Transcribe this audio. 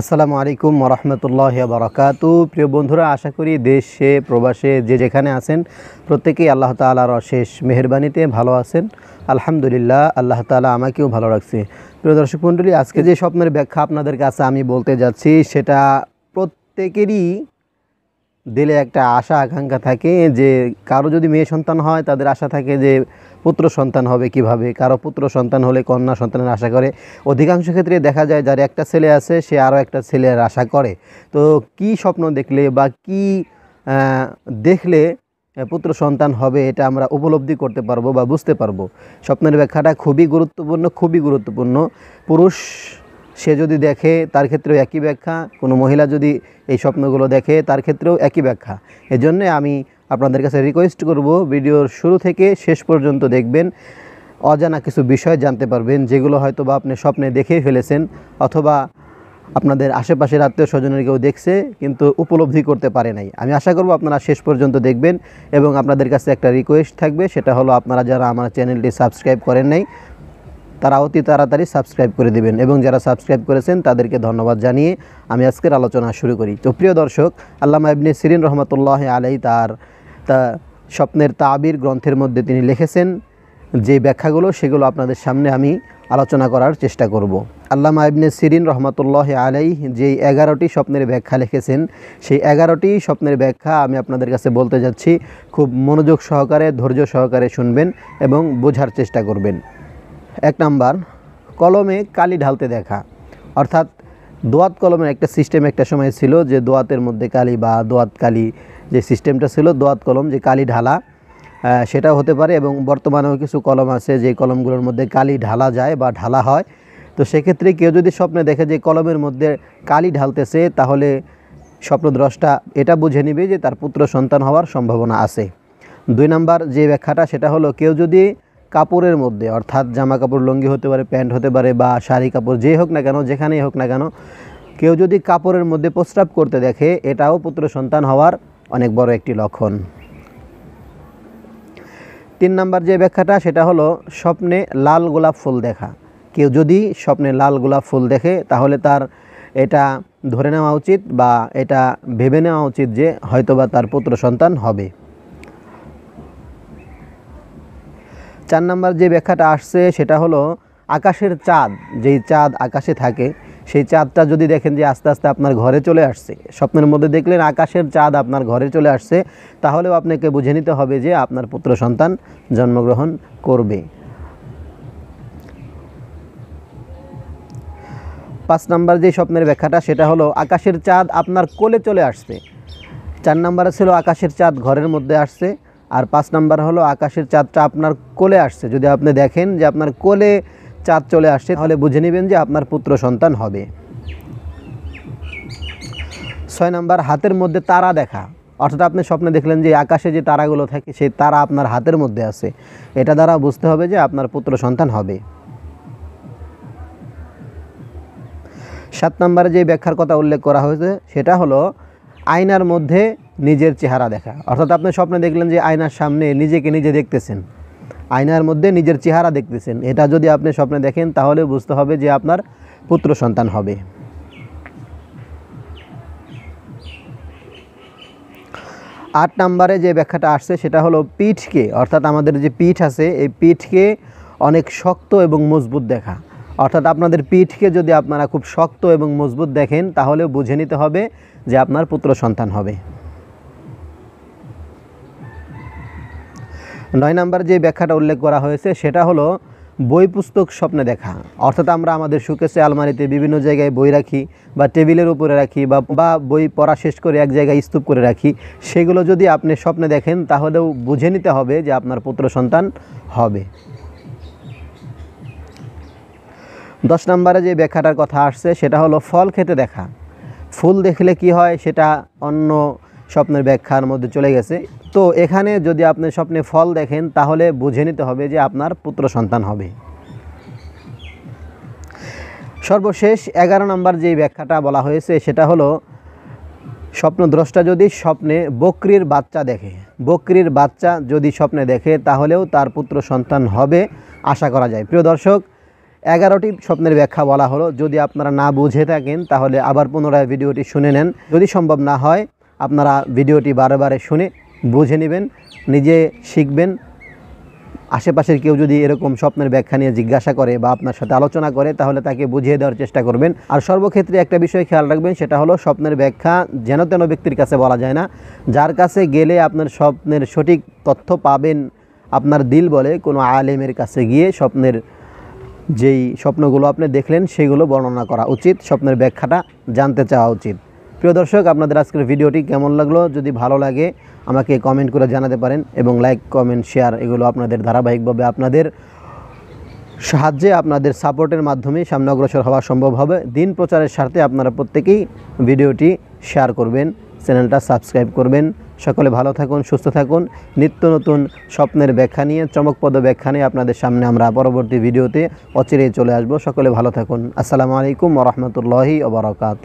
আসসালামু আলাইকুম রহমতুল্লাহ বারাকাত প্রিয় বন্ধুরা আশা করি দেশে প্রবাসে যে যেখানে আছেন প্রত্যেকেই আল্লাহ তালার অশেষ মেহরবানিতে ভালো আছেন আলহামদুলিল্লাহ আল্লাহ তালা আমাকেও ভালো রাখছে প্রিয় দর্শক মণ্ডলী আজকে যে স্বপ্নের ব্যাখ্যা আপনাদের কাছে আমি বলতে যাচ্ছি সেটা প্রত্যেকেরই দিলে একটা আশা আকাঙ্ক্ষা থাকে যে কারো যদি মেয়ে সন্তান হয় তাদের আশা থাকে যে পুত্র সন্তান হবে কিভাবে কারো পুত্র সন্তান হলে কন্যা সন্তানের আশা করে অধিকাংশ ক্ষেত্রে দেখা যায় যার একটা ছেলে আছে সে আরও একটা ছেলের আশা করে তো কি স্বপ্ন দেখলে বা কি দেখলে পুত্র সন্তান হবে এটা আমরা উপলব্ধি করতে পারবো বা বুঝতে পারবো স্বপ্নের ব্যাখ্যাটা খুবই গুরুত্বপূর্ণ খুবই গুরুত্বপূর্ণ পুরুষ সে যদি দেখে তার ক্ষেত্রেও একই ব্যাখ্যা কোনো মহিলা যদি এই স্বপ্নগুলো দেখে তার ক্ষেত্রেও একই ব্যাখ্যা এজন্যে আমি আপনাদের কাছে রিকোয়েস্ট করব ভিডিওর শুরু থেকে শেষ পর্যন্ত দেখবেন অজানা কিছু বিষয় জানতে পারবেন যেগুলো হয়তো বা আপনি স্বপ্নে দেখে ফেলেছেন অথবা আপনাদের আশেপাশের আত্মীয় স্বজনের কেউ দেখছে কিন্তু উপলব্ধি করতে পারে নাই আমি আশা করব আপনারা শেষ পর্যন্ত দেখবেন এবং আপনাদের কাছে একটা রিকোয়েস্ট থাকবে সেটা হলো আপনারা যারা আমার চ্যানেলটি সাবস্ক্রাইব করেন নাই তারা অতি তাড়াতাড়ি সাবস্ক্রাইব করে দেবেন এবং যারা সাবস্ক্রাইব করেছেন তাদেরকে ধন্যবাদ জানিয়ে আমি আজকের আলোচনা শুরু করি তো প্রিয় দর্শক আল্লামা ইবনে সিরিন রহমতুল্লাহ আলাই তার তা স্বপ্নের তাবির গ্রন্থের মধ্যে তিনি লিখেছেন যে ব্যাখ্যাগুলো সেগুলো আপনাদের সামনে আমি আলোচনা করার চেষ্টা করব। আল্লামা ইবনে সিরিন রহমতুল্লাহ আলাই যে এগারোটি স্বপ্নের ব্যাখ্যা লিখেছেন সেই এগারোটি স্বপ্নের ব্যাখ্যা আমি আপনাদের কাছে বলতে যাচ্ছি খুব মনোযোগ সহকারে ধৈর্য সহকারে শুনবেন এবং বোঝার চেষ্টা করবেন এক নাম্বার কলমে কালি ঢালতে দেখা অর্থাৎ দোয়াত কলমের একটা সিস্টেম একটা সময় ছিল যে দোয়াতের মধ্যে কালি বা দোয়াত কালি যে সিস্টেমটা ছিল দোয়াত কলম যে কালি ঢালা সেটা হতে পারে এবং বর্তমানেও কিছু কলম আছে যে কলমগুলোর মধ্যে কালি ঢালা যায় বা ঢালা হয় তো সেক্ষেত্রে কেউ যদি স্বপ্নে দেখে যে কলমের মধ্যে কালি ঢালতেছে তাহলে স্বপ্নদ্রষ্টা এটা বুঝে নিবে যে তার পুত্র সন্তান হওয়ার সম্ভাবনা আছে দুই নাম্বার যে ব্যাখ্যাটা সেটা হলো কেউ যদি কাপড়ের মধ্যে অর্থাৎ জামা কাপড় লঙ্গি হতে পারে প্যান্ট হতে পারে বা শাড়ি কাপড় যেই হোক না কেন যেখানেই হোক না কেন কেউ যদি কাপড়ের মধ্যে প্রস্রাব করতে দেখে এটাও পুত্র সন্তান হওয়ার অনেক বড় একটি লক্ষণ তিন নাম্বার যে ব্যাখ্যাটা সেটা হলো স্বপ্নে লাল গোলাপ ফুল দেখা কেউ যদি স্বপ্নে লাল গোলাপ ফুল দেখে তাহলে তার এটা ধরে নেওয়া উচিত বা এটা ভেবে নেওয়া উচিত যে হয়তোবা তার পুত্র সন্তান হবে চার নাম্বার যে ব্যাখ্যাটা আসছে সেটা হলো আকাশের চাঁদ যেই চাঁদ আকাশে থাকে সেই চাঁদটা যদি দেখেন যে আস্তে আস্তে আপনার ঘরে চলে আসছে স্বপ্নের মধ্যে দেখলেন আকাশের চাঁদ আপনার ঘরে চলে আসছে তাহলেও আপনাকে বুঝে নিতে হবে যে আপনার পুত্র সন্তান জন্মগ্রহণ করবে পাঁচ নাম্বার যে স্বপ্নের ব্যাখ্যাটা সেটা হলো আকাশের চাঁদ আপনার কোলে চলে আসছে চার নাম্বার ছিল আকাশের চাঁদ ঘরের মধ্যে আসছে আর পাঁচ নাম্বার হলো আকাশের চাঁদটা আপনার কোলে আসছে যদি আপনি দেখেন যে আপনার কোলে চাঁদ চলে আসছে তাহলে বুঝে নেবেন যে আপনার পুত্র সন্তান হবে ছয় নাম্বার হাতের মধ্যে তারা দেখা অর্থাৎ আপনি স্বপ্নে দেখলেন যে আকাশে যে তারাগুলো থাকে সেই তারা আপনার হাতের মধ্যে আছে এটা দ্বারা বুঝতে হবে যে আপনার পুত্র সন্তান হবে সাত নম্বরে যে ব্যাখ্যার কথা উল্লেখ করা হয়েছে সেটা হলো আয়নার মধ্যে নিজের চেহারা দেখা অর্থাৎ আপনি স্বপ্নে দেখলেন যে আয়নার সামনে নিজেকে নিজে দেখতেছেন আয়নার মধ্যে নিজের চেহারা দেখতেছেন এটা যদি আপনি স্বপ্নে দেখেন তাহলে বুঝতে হবে যে আপনার পুত্র সন্তান হবে আট নাম্বারে যে ব্যাখ্যাটা আসছে সেটা হলো পিঠকে অর্থাৎ আমাদের যে পিঠ আছে এই পিঠকে অনেক শক্ত এবং মজবুত দেখা অর্থাৎ আপনাদের পিঠকে যদি আপনারা খুব শক্ত এবং মজবুত দেখেন তাহলে বুঝে নিতে হবে যে আপনার পুত্র সন্তান হবে নয় নাম্বার যে ব্যাখ্যাটা উল্লেখ করা হয়েছে সেটা হলো বই পুস্তক স্বপ্নে দেখা অর্থাৎ আমরা আমাদের সুকেশে আলমারিতে বিভিন্ন জায়গায় বই রাখি বা টেবিলের উপরে রাখি বা বা বই পড়া শেষ করে এক জায়গায় স্তূপ করে রাখি সেগুলো যদি আপনি স্বপ্নে দেখেন তাহলেও বুঝে নিতে হবে যে আপনার পুত্র সন্তান হবে দশ নম্বরে যে ব্যাখ্যাটার কথা আসছে সেটা হলো ফল খেতে দেখা ফুল দেখলে কি হয় সেটা অন্য স্বপ্নের ব্যাখ্যার মধ্যে চলে গেছে তো এখানে যদি আপনি স্বপ্নে ফল দেখেন তাহলে বুঝে নিতে হবে যে আপনার পুত্র সন্তান হবে সর্বশেষ এগারো নম্বর যে ব্যাখ্যাটা বলা হয়েছে সেটা হলো স্বপ্নদ্রষ্টা যদি স্বপ্নে বকরির বাচ্চা দেখে বকরির বাচ্চা যদি স্বপ্নে দেখে তাহলেও তার পুত্র সন্তান হবে আশা করা যায় প্রিয় দর্শক এগারোটি স্বপ্নের ব্যাখ্যা বলা হলো যদি আপনারা না বুঝে থাকেন তাহলে আবার পুনরায় ভিডিওটি শুনে নেন যদি সম্ভব না হয় আপনারা ভিডিওটি বারে বারে শুনে বুঝে নেবেন নিজে শিখবেন আশেপাশের কেউ যদি এরকম স্বপ্নের ব্যাখ্যা নিয়ে জিজ্ঞাসা করে বা আপনার সাথে আলোচনা করে তাহলে তাকে বুঝিয়ে দেওয়ার চেষ্টা করবেন আর সর্বক্ষেত্রে একটা বিষয় খেয়াল রাখবেন সেটা হলো স্বপ্নের ব্যাখ্যা যেন তেন ব্যক্তির কাছে বলা যায় না যার কাছে গেলে আপনার স্বপ্নের সঠিক তথ্য পাবেন আপনার দিল বলে কোনো আলেমের কাছে গিয়ে স্বপ্নের যেই স্বপ্নগুলো আপনি দেখলেন সেগুলো বর্ণনা করা উচিত স্বপ্নের ব্যাখ্যাটা জানতে চাওয়া উচিত প্রিয় দর্শক আপনাদের আজকের ভিডিওটি কেমন লাগলো যদি ভালো লাগে আমাকে কমেন্ট করে জানাতে পারেন এবং লাইক কমেন্ট শেয়ার এগুলো আপনাদের ধারাবাহিকভাবে আপনাদের সাহায্যে আপনাদের সাপোর্টের মাধ্যমে সামনে অগ্রসর হওয়া সম্ভব হবে দিন প্রচারের স্বার্থে আপনারা প্রত্যেকেই ভিডিওটি শেয়ার করবেন চ্যানেলটা সাবস্ক্রাইব করবেন সকলে ভালো থাকুন সুস্থ থাকুন নিত্য নতুন স্বপ্নের ব্যাখ্যা নিয়ে চমকপদ ব্যাখ্যা নিয়ে আপনাদের সামনে আমরা পরবর্তী ভিডিওতে অচিরেই চলে আসব সকলে ভালো থাকুন আসসালামু আলাইকুম ওরহমতুল্লাহি ওবরাকাত